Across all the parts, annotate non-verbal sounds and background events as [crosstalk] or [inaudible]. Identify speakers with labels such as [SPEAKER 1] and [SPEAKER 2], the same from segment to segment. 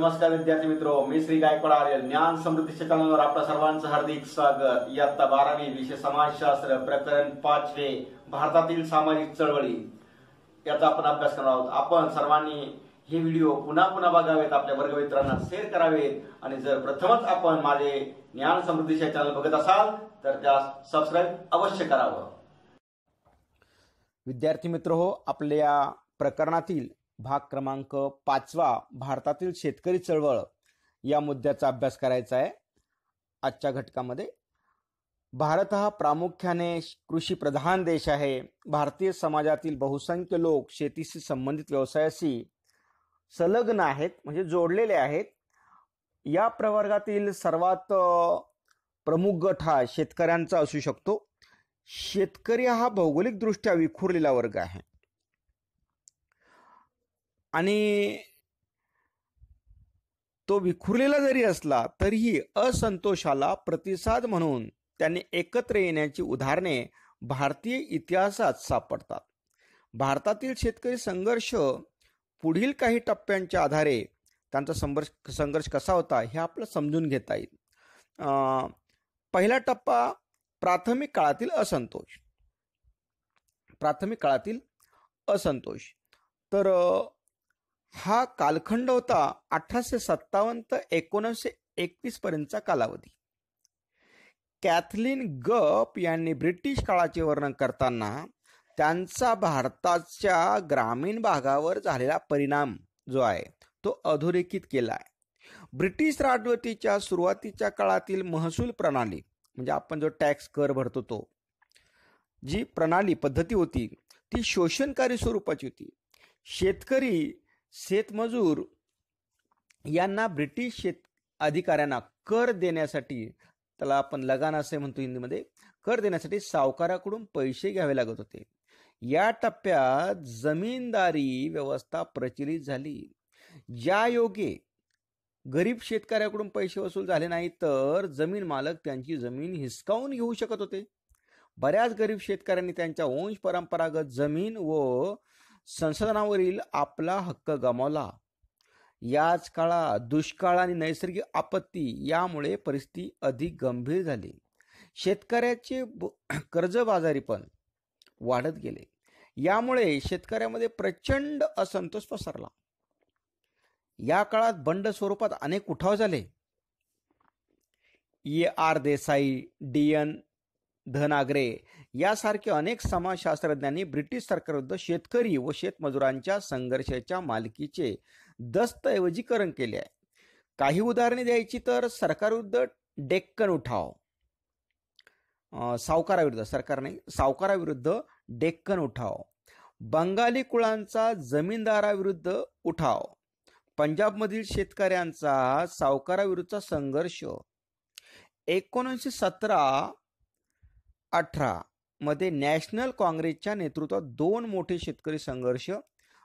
[SPEAKER 1] नमस्कार विद्यार्थी मित्र मी श्री गायकवाड आर्य ज्ञान समृद्धी चॅनलवर आपल्या सर्वांचं हार्दिक स्वागत इयत्ता बारावी विषय समाजशास्त्र प्रकरण पाचवे भारतातील सामाजिक चळवळी याचा आपण अभ्यास करणार आहोत आपण सर्वांनी हे व्हिडिओ पुन्हा पुन्हा बघावेत आपल्या वर्गमित्रांना शेअर करावेत आणि जर प्रथमच आपण माझे ज्ञान समृद्धी चॅनल बघत असाल तर त्यास सबस्क्राईब अवश्य करावं विद्यार्थी मित्र हो आपल्या प्रकरणातील भाग क्रमांक पाचवा भारतातील शेतकरी चळवळ या मुद्द्याचा अभ्यास करायचा आहे आजच्या घटकामध्ये भारत हा प्रामुख्याने कृषी प्रधान देश आहे भारतीय समाजातील बहुसंख्य लोक शेतीशी संबंधित व्यवसायाशी संलग्न आहेत म्हणजे जोडलेले आहेत या प्रवर्गातील सर्वात प्रमुख गट हा शेतकऱ्यांचा असू शकतो शेतकरी हा भौगोलिकदृष्ट्या विखुरलेला वर्ग आहे आणि तो विखुरलेला जरी असला तरीही असंतोषाला प्रतिसाद म्हणून त्यांनी एकत्र येण्याची उदाहरणे भारतीय इतिहासात सापडतात भारतातील शेतकरी संघर्ष पुढील काही टप्प्यांच्या आधारे त्यांचा संघर्ष संघर्ष कसा होता हे आपलं समजून घेता येईल पहिला टप्पा प्राथमिक काळातील असंतोष प्राथमिक काळातील असंतोष तर हा कालखंड होता अठराशे सत्तावन्न ते एकोणीसशे एकतीस पर्यंतचा कालावधी कॅथलीन गप यांनी ब्रिटिश काळाचे वर्णन करताना त्यांचा भारताच्या ग्रामीण भागावर झालेला परिणाम जो आहे तो अधोरेखित केला आहे ब्रिटिश राजवटीच्या सुरुवातीच्या काळातील महसूल प्रणाली म्हणजे आपण जो टॅक्स कर भरतो तो जी प्रणाली पद्धती होती ती शोषणकारी स्वरूपाची होती शेतकरी शेतमजूर यांना ब्रिटिश शेत अधिकाऱ्यांना कर देण्यासाठी त्याला आपण लगान असे म्हणतो हिंदीमध्ये कर देण्यासाठी सावकाराकडून पैसे घ्यावे लागत होते या टप्प्यात जमीनदारी व्यवस्था प्रचलित झाली ज्या योगे गरीब शेतकऱ्याकडून पैसे वसूल झाले नाही तर जमीन मालक त्यांची जमीन हिसकावून घेऊ शकत होते बऱ्याच गरीब शेतकऱ्यांनी त्यांच्या वंश परंपरागत जमीन व संसाधनावरील आपला हक्क गमावला याच काळात दुष्काळ आणि नैसर्गिक आपत्ती यामुळे परिस्थिती अधिक गंभीर झाली शेतकऱ्याचे पण वाढत गेले यामुळे शेतकऱ्यामध्ये प्रचंड असंतोष पसरला या काळात बंड स्वरूपात अनेक उठाव झाले A R Desai D N Dhanagare यासारखे अनेक समाजशास्त्रज्ञांनी ब्रिटिश सरकारविरुद्ध शेतकरी व शेतमजुरांच्या संघर्षाच्या मालकीचे दस्तऐवजीकरण केले आहे काही उदाहरणे द्यायची तर सरकारविरुद्ध डेक्कन उठाव सावकाराविरुद्ध सरकारने सावकाराविरुद्ध डेक्कन उठाव बंगाली कुळांचा जमीनदाराविरुद्ध उठाव पंजाबमधील शेतकऱ्यांचा सावकाराविरुद्धचा संघर्ष एकोणीसशे सतरा अठरा मध्ये नॅशनल काँग्रेसच्या नेतृत्वात दोन मोठे शेतकरी संघर्ष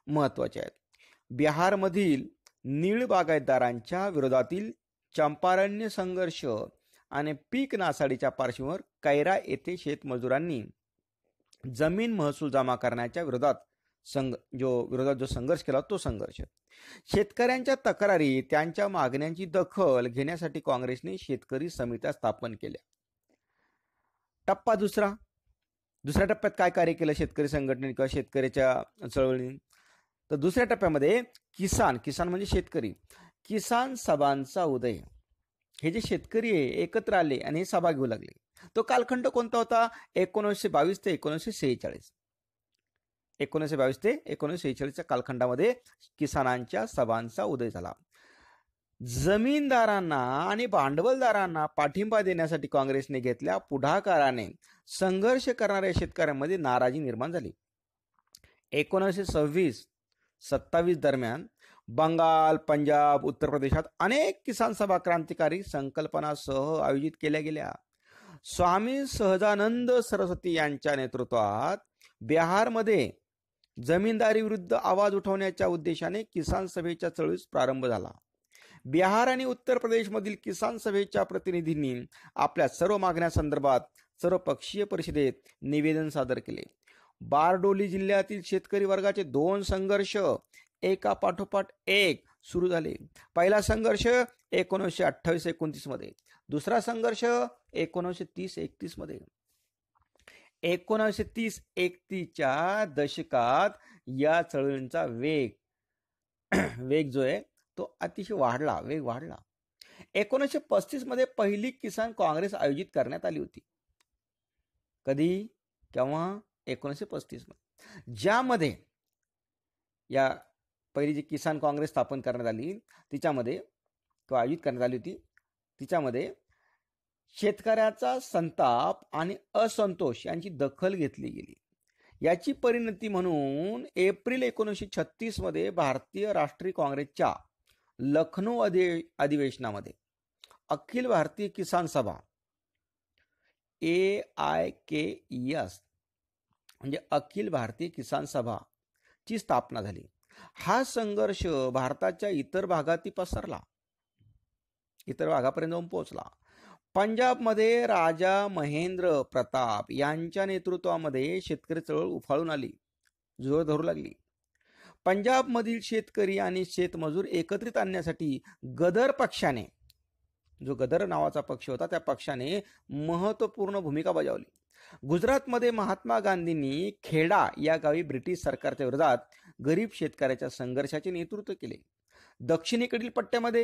[SPEAKER 1] महत्त्वाचे आहेत बिहारमधील नीळ बागायतदारांच्या विरोधातील चंपारण्य संघर्ष आणि पीक नासाडीच्या पार्श्वभूमीवर कैरा येथे शेतमजुरांनी जमीन महसूल जमा करण्याच्या विरोधात संघ जो विरोधात जो संघर्ष केला तो संघर्ष शेतकऱ्यांच्या तक्रारी त्यांच्या मागण्यांची दखल घेण्यासाठी काँग्रेसने शेतकरी समित्या स्थापन केल्या टप्पा दुसरा दुसऱ्या टप्प्यात काय कार्य केलं शेतकरी संघटनेने किंवा शेतकऱ्याच्या चळवळीने तर दुसऱ्या टप्प्यामध्ये किसान किसान म्हणजे शेतकरी किसान सभांचा उदय हे जे शेतकरी आहे एकत्र आले आणि हे सभा घेऊ लागले तो कालखंड कोणता होता एकोणीसशे बावीस ते एकोणीसशे सेहेचाळीस एकोणीसशे बावीस ते एकोणीसशे सेहेचाळीसच्या कालखंडामध्ये किसानांच्या सभांचा उदय झाला जमीनदारांना आणि भांडवलदारांना पाठिंबा देण्यासाठी काँग्रेसने घेतल्या पुढाकाराने संघर्ष करणाऱ्या शेतकऱ्यांमध्ये नाराजी निर्माण झाली एकोणीसशे सव्वीस सत्तावीस दरम्यान बंगाल पंजाब उत्तर प्रदेशात अनेक किसान सभा क्रांतिकारी संकल्पनासह आयोजित केल्या गेल्या स्वामी सहजानंद सरस्वती यांच्या नेतृत्वात बिहारमध्ये जमीनदारी विरुद्ध आवाज उठवण्याच्या उद्देशाने किसान सभेच्या चळवळीस प्रारंभ झाला बिहार आणि उत्तर प्रदेशमधील किसान सभेच्या प्रतिनिधींनी आपल्या सर्व मागण्यासंदर्भात सर्वपक्षीय परिषदेत निवेदन सादर केले बारडोली जिल्ह्यातील शेतकरी वर्गाचे दोन संघर्ष एका पाठोपाठ एक सुरू झाले पहिला संघर्ष एकोणीसशे अठ्ठावीस एकोणतीस मध्ये दुसरा संघर्ष एकोणीसशे तीस एकतीस मध्ये एकोणीसशे तीस एकतीसच्या दशकात या चळवळींचा वेग वेग जो आहे तो अतिशय वाढला वेग वाढला एकोणीसशे पस्तीसमध्ये पहिली किसान काँग्रेस आयोजित करण्यात आली होती कधी केव्हा एकोणीसशे मध्ये ज्यामध्ये या पहिली जी किसान काँग्रेस स्थापन करण्यात आली तिच्यामध्ये किंवा आयोजित करण्यात आली होती तिच्यामध्ये शेतकऱ्याचा संताप आणि असंतोष यांची दखल घेतली गेली याची परिणती म्हणून एप्रिल एकोणीसशे छत्तीसमध्ये भारतीय राष्ट्रीय काँग्रेसच्या लखनौ अधि अधिवेशनामध्ये अखिल भारतीय किसान सभा ए आय के एस म्हणजे अखिल भारतीय किसान सभा ची स्थापना झाली हा संघर्ष भारताच्या इतर भागातही पसरला इतर भागापर्यंत जाऊन पोहोचला पंजाबमध्ये राजा महेंद्र प्रताप यांच्या नेतृत्वामध्ये शेतकरी चळवळ उफाळून आली जोर धरू लागली पंजाबमधील शेतकरी आणि शेतमजूर एकत्रित आणण्यासाठी गदर पक्षाने जो गदर नावाचा पक्ष होता त्या पक्षाने महत्त्वपूर्ण भूमिका बजावली गुजरातमध्ये महात्मा गांधींनी खेडा या गावी ब्रिटिश सरकारच्या विरोधात गरीब शेतकऱ्याच्या संघर्षाचे नेतृत्व केले दक्षिणेकडील पट्ट्यामध्ये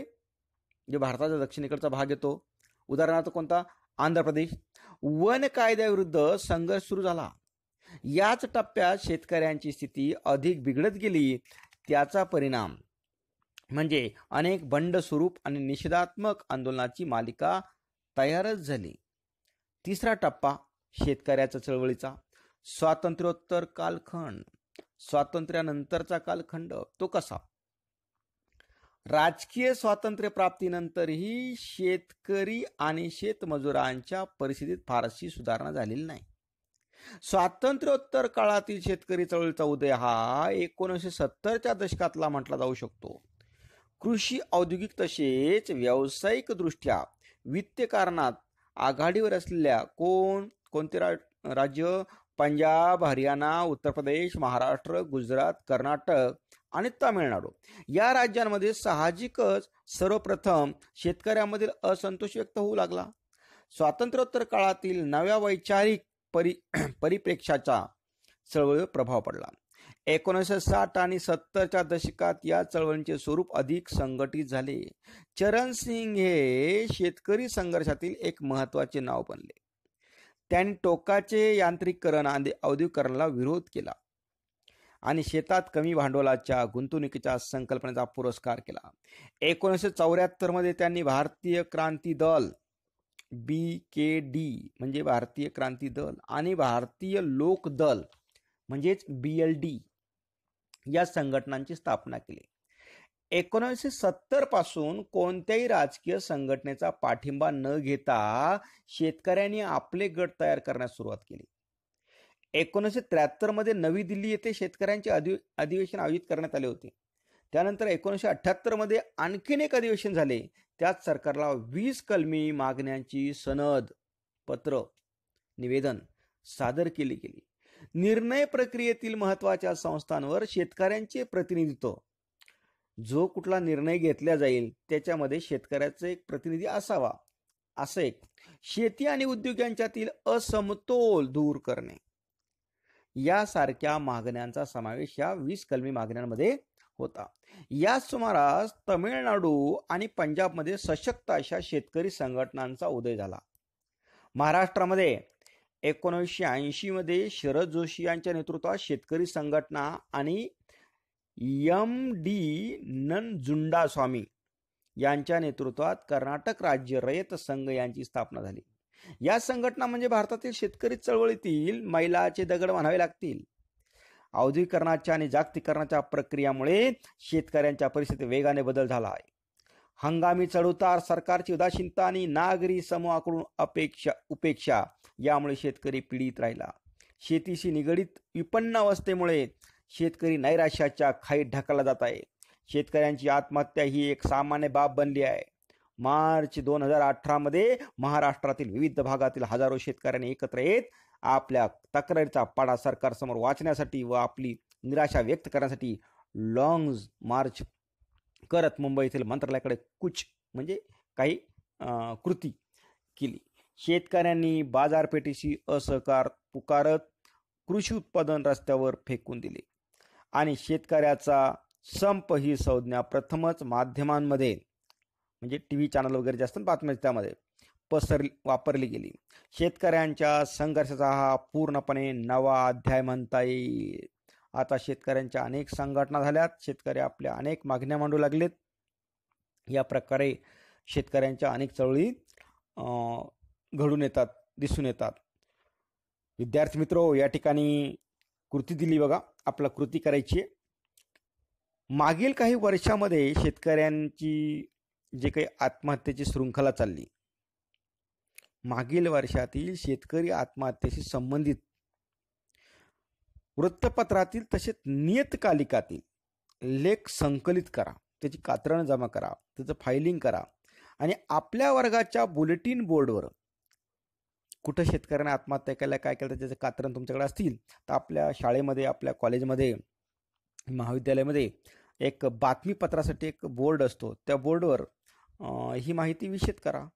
[SPEAKER 1] जे भारताचा दक्षिणेकडचा भाग येतो उदाहरणार्थ कोणता आंध्र प्रदेश वन कायद्याविरुद्ध संघर्ष सुरू झाला याच टप्प्यात शेतकऱ्यांची स्थिती अधिक बिघडत गेली त्याचा परिणाम म्हणजे अनेक बंड स्वरूप आणि निषेधात्मक आंदोलनाची मालिका तयारच झाली तिसरा टप्पा शेतकऱ्याचा चळवळीचा स्वातंत्र्योत्तर कालखंड स्वातंत्र्यानंतरचा कालखंड तो कसा राजकीय स्वातंत्र्य प्राप्तीनंतरही शेतकरी आणि शेतमजुरांच्या परिस्थितीत फारशी सुधारणा झालेली नाही स्वातंत्र्योत्तर काळातील शेतकरी चळवळीचा उदय हा एकोणीसशे सत्तरच्या दशकातला म्हटला जाऊ शकतो कृषी औद्योगिक तसेच व्यावसायिकदृष्ट्या वित्तीय कारणात आघाडीवर असलेल्या कोण कोणते रा राज्य पंजाब हरियाणा उत्तर प्रदेश महाराष्ट्र गुजरात कर्नाटक आणि तामिळनाडू या राज्यांमध्ये साहजिकच सर्वप्रथम शेतकऱ्यांमधील असंतोष व्यक्त होऊ लागला स्वातंत्र्योत्तर काळातील नव्या वैचारिक परि [clears throat] परिप्रेक्षाचा चळवळीवर प्रभाव पडला एकोणीसशे साठ आणि सत्तरच्या दशकात या चळवळीचे स्वरूप अधिक संघटित झाले चरण सिंग हे शेतकरी संघर्षातील एक महत्वाचे नाव बनले त्यांनी टोकाचे यांत्रिकरण आणि औद्योगिकरणाला विरोध केला आणि शेतात कमी भांडवलाच्या गुंतवणुकीच्या संकल्पनेचा पुरस्कार केला एकोणीसशे चौऱ्याहत्तरमध्ये मध्ये त्यांनी भारतीय क्रांती दल बी के डी म्हणजे भारतीय क्रांती दल आणि भारतीय लोक दल म्हणजेच बी एल डी या संघटनांची स्थापना केली एकोणीसशे सत्तर पासून कोणत्याही राजकीय संघटनेचा पाठिंबा न घेता शेतकऱ्यांनी आपले गट तयार करण्यास सुरुवात केली एकोणीसशे मध्ये नवी दिल्ली येथे शेतकऱ्यांचे अधि अधिवेशन आयोजित करण्यात आले होते त्यानंतर एकोणीसशे मध्ये आणखीन एक अधिवेशन झाले त्याच सरकारला वीस कलमी मागण्यांची सनद पत्र निवेदन सादर केली गेली निर्णय प्रक्रियेतील महत्वाच्या संस्थांवर शेतकऱ्यांचे प्रतिनिधित्व जो कुठला निर्णय घेतला जाईल त्याच्यामध्ये शेतकऱ्याचा एक प्रतिनिधी असावा असं एक शेती आणि उद्योग यांच्यातील असमतोल दूर करणे यासारख्या मागण्यांचा समावेश या वीस कलमी मागण्यांमध्ये होता या सुमारास तमिळनाडू आणि पंजाबमध्ये सशक्त अशा शेतकरी संघटनांचा उदय झाला महाराष्ट्रामध्ये एकोणीसशे ऐंशीमध्ये शरद जोशी यांच्या नेतृत्वात शेतकरी संघटना आणि यम डी स्वामी यांच्या नेतृत्वात कर्नाटक राज्य रयत संघ यांची स्थापना झाली या संघटना म्हणजे भारतातील शेतकरी चळवळीतील मैलाचे दगड मानावे लागतील औद्योगिकरणाच्या आणि जागतिकरणाच्या प्रक्रियामुळे शेतकऱ्यांच्या परिस्थितीत वेगाने बदल झाला आहे हंगामी चढउतार सरकारची उदासीनता आणि नागरी समूहाकडून अपेक्षा उपेक्षा यामुळे शेतकरी पीडित राहिला शेतीशी निगडीत विपन्न अवस्थेमुळे शेतकरी नैराश्याच्या खाईत ढकलला जात आहे शेतकऱ्यांची आत्महत्या ही एक सामान्य बाब बनली आहे मार्च दोन हजार अठरामध्ये महाराष्ट्रातील विविध भागातील हजारो शेतकऱ्यांनी एकत्र येत आपल्या तक्रारीचा पाडा सरकारसमोर वाचण्यासाठी व आपली निराशा व्यक्त करण्यासाठी लाँग मार्च करत मुंबईतील मंत्रालयाकडे कुच म्हणजे काही कृती केली शेतकऱ्यांनी बाजारपेठेशी असहकार पुकारत कृषी उत्पादन रस्त्यावर फेकून दिले आणि शेतकऱ्याचा संप ही संज्ञा प्रथमच माध्यमांमध्ये म्हणजे टी व्ही चॅनल वगैरे जास्त बातम्या त्यामध्ये पसरली वापरली गेली शेतकऱ्यांच्या संघर्षाचा हा पूर्णपणे नवा अध्याय म्हणता येईल आता शेतकऱ्यांच्या अनेक संघटना झाल्यात शेतकरी आपल्या अनेक मागण्या मांडू लागलेत या प्रकारे शेतकऱ्यांच्या अनेक चळवळी घडून येतात दिसून येतात विद्यार्थी मित्रो या ठिकाणी कृती दिली बघा आपला कृती करायची मागील काही वर्षामध्ये शेतकऱ्यांची जे काही आत्महत्येची शृंखला चालली मागील वर्षातील शेतकरी आत्महत्येशी संबंधित वृत्तपत्रातील तसेच नियतकालिकातील लेख संकलित करा त्याची कात्रणं जमा करा त्याचं फायलिंग करा आणि आपल्या वर्गाच्या बुलेटिन बोर्डवर कुठं शेतकऱ्यांना आत्महत्या केल्या काय केलं त्याचं कात्रण तुमच्याकडे असतील तर आपल्या शाळेमध्ये आपल्या कॉलेजमध्ये महाविद्यालयामध्ये एक बातमीपत्रासाठी एक बोर्ड असतो त्या बोर्डवर ही माहिती विषेद करा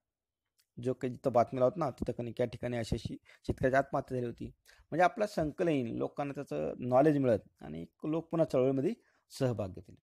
[SPEAKER 1] जो काही जिथं बातमी लावत ना तिथं कणिक त्या ठिकाणी अशी अशी शेतकऱ्याची आत्महत्या झाली होती म्हणजे आपला संकलन लोकांना त्याचं नॉलेज मिळत आणि लोक पुन्हा चळवळीमध्ये सहभाग घेतील